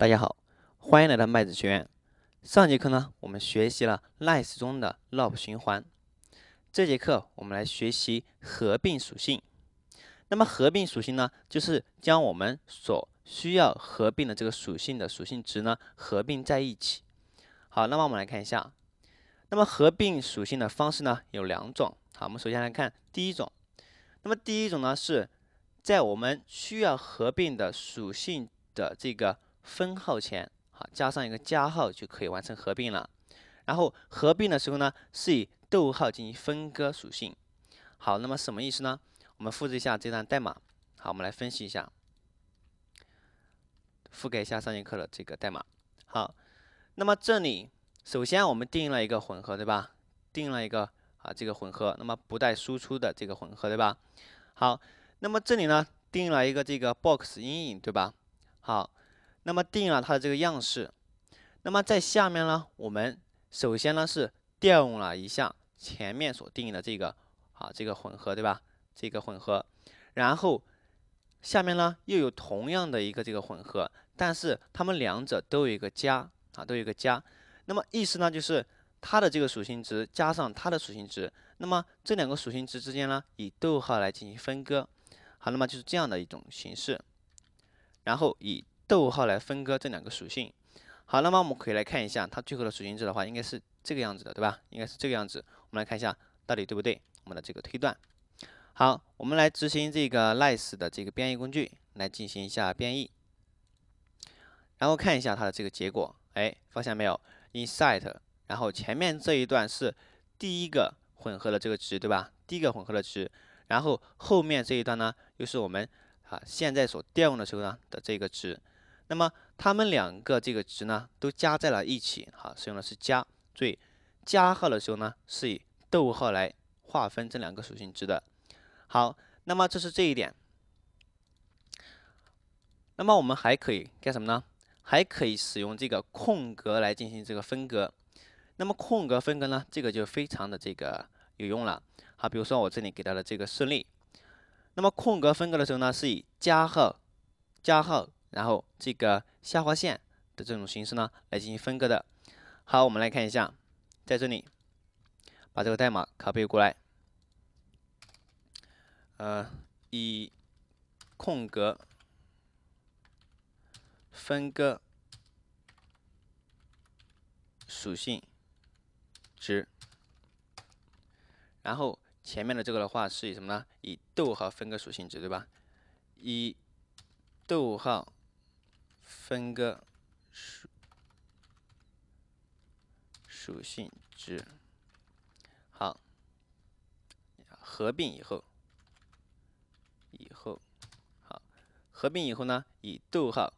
大家好，欢迎来到麦子学院。上节课呢，我们学习了 Nice 中的 Loop 循环。这节课我们来学习合并属性。那么合并属性呢，就是将我们所需要合并的这个属性的属性值呢合并在一起。好，那么我们来看一下。那么合并属性的方式呢有两种。好，我们首先来看第一种。那么第一种呢是在我们需要合并的属性的这个分号前，好，加上一个加号就可以完成合并了。然后合并的时候呢，是以逗号进行分割属性。好，那么什么意思呢？我们复制一下这段代码，好，我们来分析一下。覆盖一下上节课的这个代码。好，那么这里首先我们定义了一个混合，对吧？定了一个啊这个混合，那么不带输出的这个混合，对吧？好，那么这里呢，定义了一个这个 box 阴影，对吧？好。那么定义了它的这个样式，那么在下面呢，我们首先呢是调用了一下前面所定义的这个啊这个混合，对吧？这个混合，然后下面呢又有同样的一个这个混合，但是它们两者都有一个加啊，都有一个加，那么意思呢就是它的这个属性值加上它的属性值，那么这两个属性值之间呢以逗号来进行分割，好，那么就是这样的一种形式，然后以。逗号来分割这两个属性。好，那么我们可以来看一下它最后的属性值的话，应该是这个样子的，对吧？应该是这个样子。我们来看一下到底对不对？我们的这个推断。好，我们来执行这个 nice 的这个编译工具来进行一下编译，然后看一下它的这个结果。哎，发现没有？inside，然后前面这一段是第一个混合的这个值，对吧？第一个混合的值，然后后面这一段呢，又是我们啊现在所调用的时候呢的这个值。那么它们两个这个值呢，都加在了一起，哈，使用的是加。所以加号的时候呢，是以逗号来划分这两个属性值的。好，那么这是这一点。那么我们还可以干什么呢？还可以使用这个空格来进行这个分隔。那么空格分隔呢，这个就非常的这个有用了。好，比如说我这里给到的这个示例，那么空格分隔的时候呢，是以加号、加号。然后这个下划线的这种形式呢，来进行分割的。好，我们来看一下，在这里把这个代码拷贝过来，呃，以空格分割属性值，然后前面的这个的话是以什么呢？以逗号分割属性值，对吧？以逗号。分割属属性值，好，合并以后，以后，好，合并以后呢，以逗号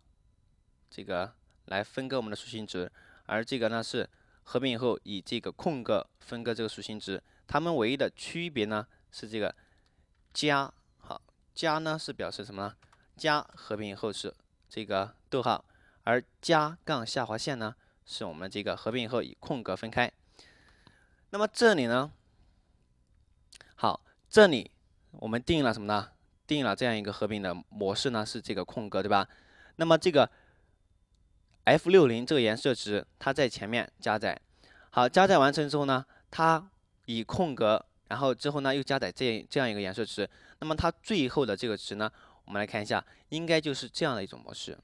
这个来分割我们的属性值，而这个呢是合并以后以这个空格分割这个属性值，它们唯一的区别呢是这个加，好，加呢是表示什么？加合并以后是这个。逗号，而加杠下划线呢，是我们这个合并以后以空格分开。那么这里呢，好，这里我们定了什么呢？定了这样一个合并的模式呢，是这个空格，对吧？那么这个 f 六零这个颜色值，它在前面加载，好，加载完成之后呢，它以空格，然后之后呢又加载这这样一个颜色值。那么它最后的这个值呢，我们来看一下，应该就是这样的一种模式。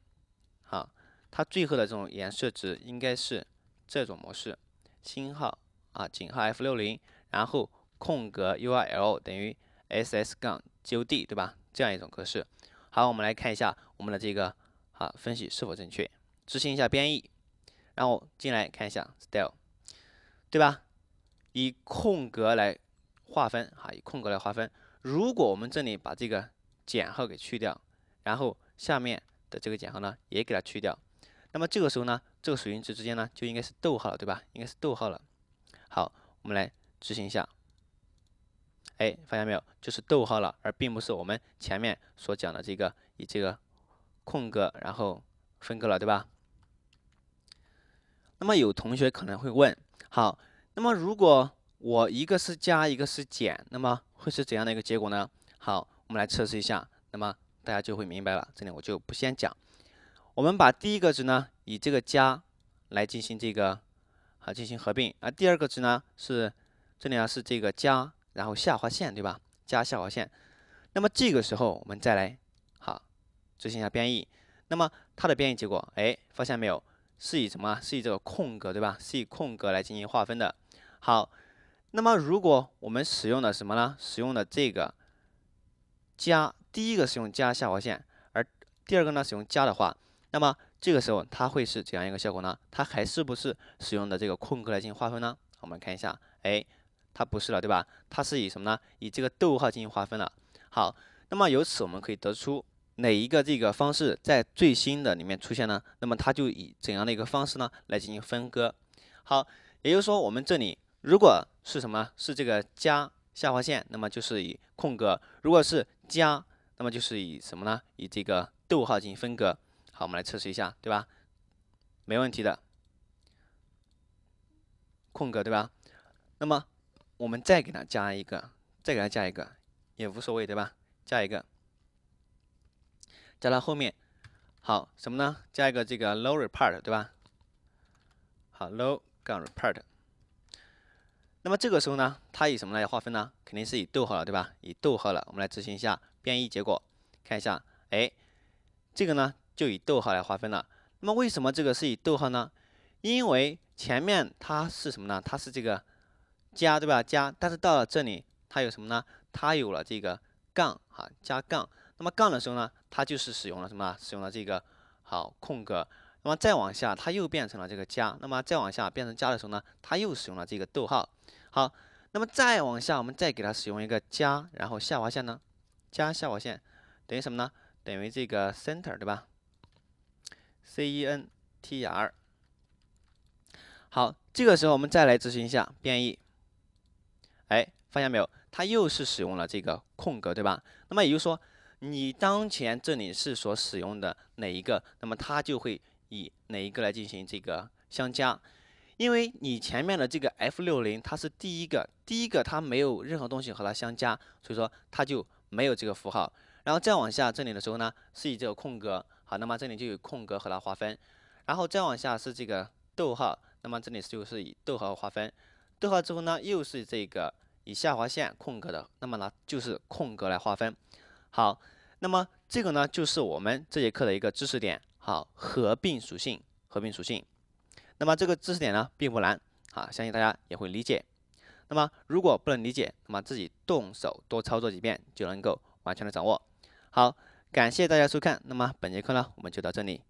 它最后的这种颜色值应该是这种模式，星号啊井号 F 六零，然后空格 URL 等于 SS 杠 JOD 对吧？这样一种格式。好，我们来看一下我们的这个啊分析是否正确。执行一下编译，然后进来看一下 style 对吧？以空格来划分哈，以空格来划分。如果我们这里把这个减号给去掉，然后下面的这个减号呢也给它去掉。那么这个时候呢，这个属性值之间呢，就应该是逗号，对吧？应该是逗号了。好，我们来执行一下。哎，发现没有？就是逗号了，而并不是我们前面所讲的这个以这个空格然后分割了，对吧？那么有同学可能会问：好，那么如果我一个是加，一个是减，那么会是怎样的一个结果呢？好，我们来测试一下，那么大家就会明白了。这里我就不先讲。我们把第一个值呢，以这个加来进行这个啊进行合并啊，第二个值呢是这里啊是这个加，然后下划线对吧？加下划线。那么这个时候我们再来好执行一下编译，那么它的编译结果哎，发现没有，是以什么？是以这个空格对吧？是以空格来进行划分的。好，那么如果我们使用的什么呢？使用的这个加，第一个使用加下划线，而第二个呢使用加的话。那么这个时候它会是怎样一个效果呢？它还是不是使用的这个空格来进行划分呢？我们看一下，哎，它不是了，对吧？它是以什么呢？以这个逗号进行划分了。好，那么由此我们可以得出哪一个这个方式在最新的里面出现呢？那么它就以怎样的一个方式呢来进行分割？好，也就是说我们这里如果是什么是这个加下划线，那么就是以空格；如果是加，那么就是以什么呢？以这个逗号进行分割。好，我们来测试一下，对吧？没问题的，空格，对吧？那么我们再给它加一个，再给它加一个，也无所谓，对吧？加一个，加到后面，好，什么呢？加一个这个 l o w r e p o r t 对吧？好，low 杠 r p o r t 那么这个时候呢，它以什么来划分呢？肯定是以逗号了，对吧？以逗号了，我们来执行一下编译结果，看一下，哎，这个呢？就以逗号来划分了。那么为什么这个是以逗号呢？因为前面它是什么呢？它是这个加，对吧？加。但是到了这里，它有什么呢？它有了这个杠啊，加杠。那么杠的时候呢，它就是使用了什么？使用了这个好空格。那么再往下，它又变成了这个加。那么再往下变成加的时候呢，它又使用了这个逗号。好，那么再往下，我们再给它使用一个加，然后下划线呢？加下划线等于什么呢？等于这个 center，对吧？C E N T R，好，这个时候我们再来执行一下变异。哎，发现没有，它又是使用了这个空格，对吧？那么也就是说，你当前这里是所使用的哪一个，那么它就会以哪一个来进行这个相加。因为你前面的这个 F 六零，它是第一个，第一个它没有任何东西和它相加，所以说它就没有这个符号。然后再往下这里的时候呢，是以这个空格。好，那么这里就有空格和它划分，然后再往下是这个逗号，那么这里就是以逗号划分，逗号之后呢又是这个以下划线空格的，那么呢就是空格来划分。好，那么这个呢就是我们这节课的一个知识点。好，合并属性，合并属性。那么这个知识点呢并不难，啊，相信大家也会理解。那么如果不能理解，那么自己动手多操作几遍就能够完全的掌握。好。感谢大家收看，那么本节课呢，我们就到这里。